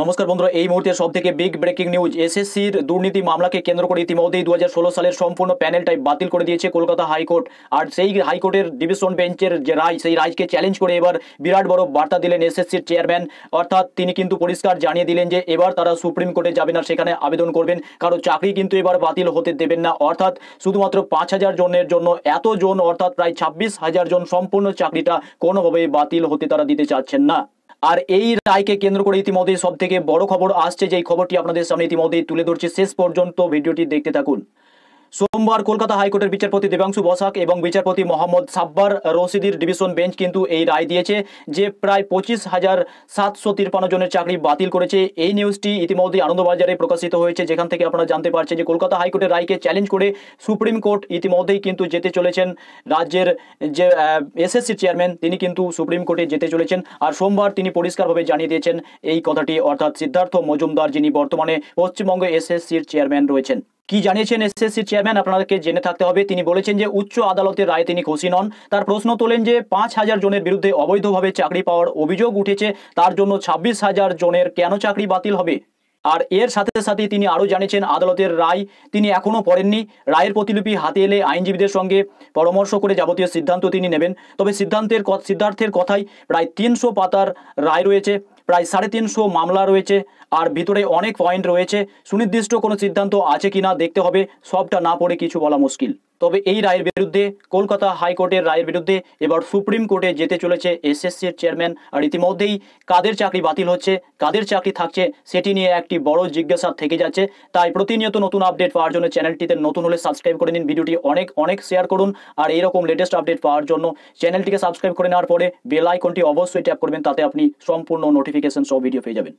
নমস্কার বন্ধুরা এই মুহূর্তে সব থেকে বিগ ব্রেকিং নিউজ এসএসসির দুর্নীতি মামলাকে কেন্দ্র করে ইতিমধ্যেই দু সালের সম্পূর্ণ প্যানেলটাই বাতিল করে দিয়েছে কলকাতা হাইকোর্ট আর সেই হাইকোর্টের ডিভিশন বেঞ্চের যে রায় সেই রায়কে চ্যালেঞ্জ করে এবার বিরাট বড় বার্তা দিলেন এসএসসির চেয়ারম্যান অর্থাৎ তিনি কিন্তু পরিষ্কার জানিয়ে দিলেন যে এবার তারা সুপ্রিম কোর্টে যাবে না সেখানে আবেদন করবেন কারো চাকরি কিন্তু এবার বাতিল হতে দেবেন না অর্থাৎ শুধুমাত্র পাঁচ হাজার জনের জন্য এত জন অর্থাৎ প্রায় ছাব্বিশ হাজার জন সম্পূর্ণ চাকরিটা কোনোভাবেই বাতিল হতে তারা দিতে চাচ্ছেন না আর এই রায়কে কেন্দ্র করে ইতিমধ্যে সব থেকে বড় খবর আসছে এই খবরটি আপনাদের সামনে ইতিমধ্যে তুলে ধরছে শেষ পর্যন্ত ভিডিওটি দেখতে থাকুন সোমবার কলকাতা হাইকোর্টের বিচারপতি দেবাংশু বসাক এবং বিচারপতি মোহাম্মদ সাব্বার রশিদির ডিভিশন বেঞ্চ কিন্তু এই রায় দিয়েছে যে প্রায় পঁচিশ হাজার সাতশো তিরপান্ন জনের চাকরি বাতিল করেছে এই নিউজটি ইতিমধ্যে আনন্দবাজারে প্রকাশিত হয়েছে যেখান থেকে আপনারা জানতে পারছেন যে কলকাতা হাইকোর্টের রায়কে চ্যালেঞ্জ করে সুপ্রিম কোর্ট ইতিমধ্যেই কিন্তু যেতে চলেছেন রাজ্যের যে এসএসসি চেয়ারম্যান তিনি কিন্তু সুপ্রিম কোর্টে যেতে চলেছেন আর সোমবার তিনি পরিষ্কারভাবে জানিয়ে দিয়েছেন এই কথাটি অর্থাৎ সিদ্ধার্থ মজুমদার যিনি বর্তমানে পশ্চিমবঙ্গ এসএসসির চেয়ারম্যান রয়েছেন কি জানিয়েছেন এসএসসি চেয়ারম্যান আপনাদেরকে জেনে থাকতে হবে তিনি বলেছেন যে উচ্চ আদালতের রায় তিনি খুশি নন তার প্রশ্ন তোলেন যে পাঁচ হাজার জনের বিরুদ্ধে অবৈধভাবে চাকরি পাওয়ার অভিযোগ উঠেছে তার জন্য ছাব্বিশ হাজার জনের কেন চাকরি বাতিল হবে আর এর সাথে সাথে তিনি আরও জানিয়েছেন আদালতের রায় তিনি এখনও পড়েননি রায়ের প্রতিলিপি হাতে এলে আইনজীবীদের সঙ্গে পরামর্শ করে যাবতীয় সিদ্ধান্ত তিনি নেবেন তবে সিদ্ধান্তের সিদ্ধার্থের কথাই প্রায় তিনশো পাতার রায় রয়েছে প্রায় সাড়ে তিনশো মামলা রয়েছে আর ভিতরে অনেক পয়েন্ট রয়েছে সুনির্দিষ্ট কোনো সিদ্ধান্ত আছে কি না দেখতে হবে সবটা না পড়ে কিছু বলা মুশকিল তবে এই রায়ের বিরুদ্ধে কলকাতা হাইকোর্টের রায়ের বিরুদ্ধে এবার সুপ্রিম কোর্টে যেতে চলেছে এসএসসির চেয়ারম্যান আর ইতিমধ্যেই কাদের চাকরি বাতিল হচ্ছে কাদের চাকরি থাকছে সেটি নিয়ে একটি বড় জিজ্ঞাসা থেকে যাচ্ছে তাই প্রতিনিয়ত নতুন আপডেট পাওয়ার জন্য চ্যানেলটিতে নতুন হলে সাবস্ক্রাইব করে নিন ভিডিওটি অনেক অনেক শেয়ার করুন আর এইরকম লেটেস্ট আপডেট পাওয়ার জন্য চ্যানেলটিকে সাবস্ক্রাইব করে নেওয়ার পরে বেল আইকনটি অবশ্যই ট্যাপ করবেন তাতে আপনি সম্পূর্ণ নোটিফিকেশন সব ভিডিও পেয়ে যাবেন